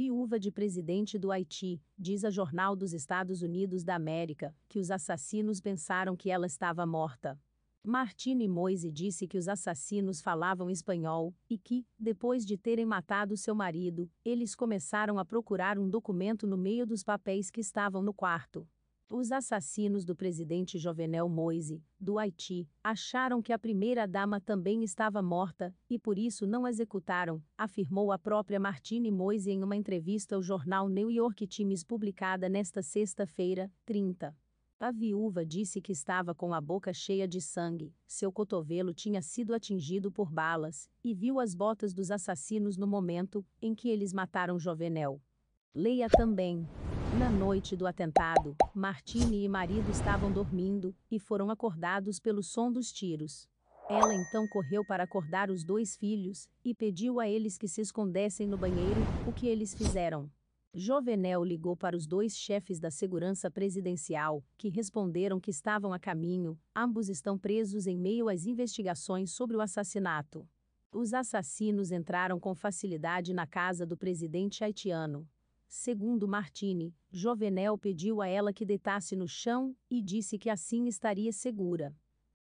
viúva de presidente do Haiti, diz a Jornal dos Estados Unidos da América, que os assassinos pensaram que ela estava morta. Martine Moise disse que os assassinos falavam espanhol e que, depois de terem matado seu marido, eles começaram a procurar um documento no meio dos papéis que estavam no quarto. Os assassinos do presidente Jovenel Moise, do Haiti, acharam que a primeira-dama também estava morta e por isso não executaram, afirmou a própria Martine Moise em uma entrevista ao jornal New York Times publicada nesta sexta-feira, 30. A viúva disse que estava com a boca cheia de sangue, seu cotovelo tinha sido atingido por balas, e viu as botas dos assassinos no momento em que eles mataram Jovenel. Leia também. Na noite do atentado, Martine e marido estavam dormindo e foram acordados pelo som dos tiros. Ela então correu para acordar os dois filhos e pediu a eles que se escondessem no banheiro, o que eles fizeram. Jovenel ligou para os dois chefes da segurança presidencial, que responderam que estavam a caminho, ambos estão presos em meio às investigações sobre o assassinato. Os assassinos entraram com facilidade na casa do presidente haitiano, Segundo Martini, Jovenel pediu a ela que deitasse no chão e disse que assim estaria segura.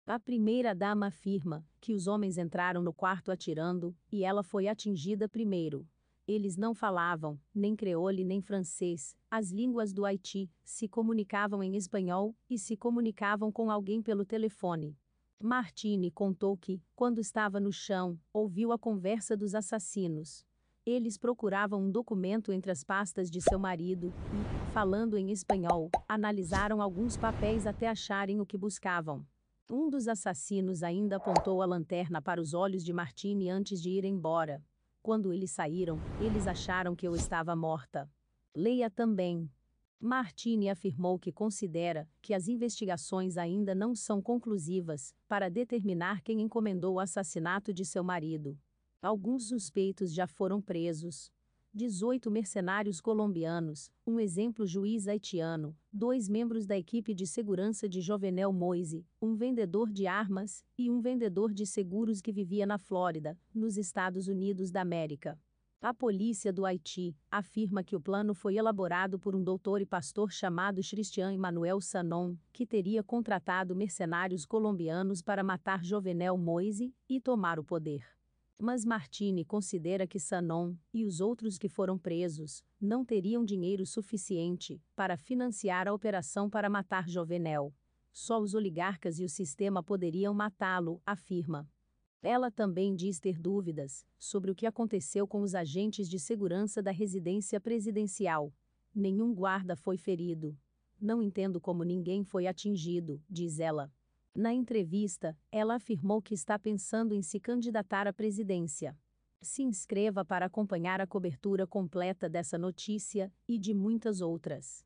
A primeira-dama afirma que os homens entraram no quarto atirando e ela foi atingida primeiro. Eles não falavam nem creole nem francês, as línguas do Haiti, se comunicavam em espanhol e se comunicavam com alguém pelo telefone. Martini contou que, quando estava no chão, ouviu a conversa dos assassinos. Eles procuravam um documento entre as pastas de seu marido e, falando em espanhol, analisaram alguns papéis até acharem o que buscavam. Um dos assassinos ainda apontou a lanterna para os olhos de Martini antes de ir embora. Quando eles saíram, eles acharam que eu estava morta. Leia também. Martini afirmou que considera que as investigações ainda não são conclusivas para determinar quem encomendou o assassinato de seu marido alguns suspeitos já foram presos. 18 mercenários colombianos, um exemplo juiz haitiano, dois membros da equipe de segurança de Jovenel Moise, um vendedor de armas e um vendedor de seguros que vivia na Flórida, nos Estados Unidos da América. A polícia do Haiti afirma que o plano foi elaborado por um doutor e pastor chamado Christian Emmanuel Sanon, que teria contratado mercenários colombianos para matar Jovenel Moise e tomar o poder. Mas Martini considera que Sanon e os outros que foram presos não teriam dinheiro suficiente para financiar a operação para matar Jovenel. Só os oligarcas e o sistema poderiam matá-lo, afirma. Ela também diz ter dúvidas sobre o que aconteceu com os agentes de segurança da residência presidencial. Nenhum guarda foi ferido. Não entendo como ninguém foi atingido, diz ela. Na entrevista, ela afirmou que está pensando em se candidatar à presidência. Se inscreva para acompanhar a cobertura completa dessa notícia e de muitas outras.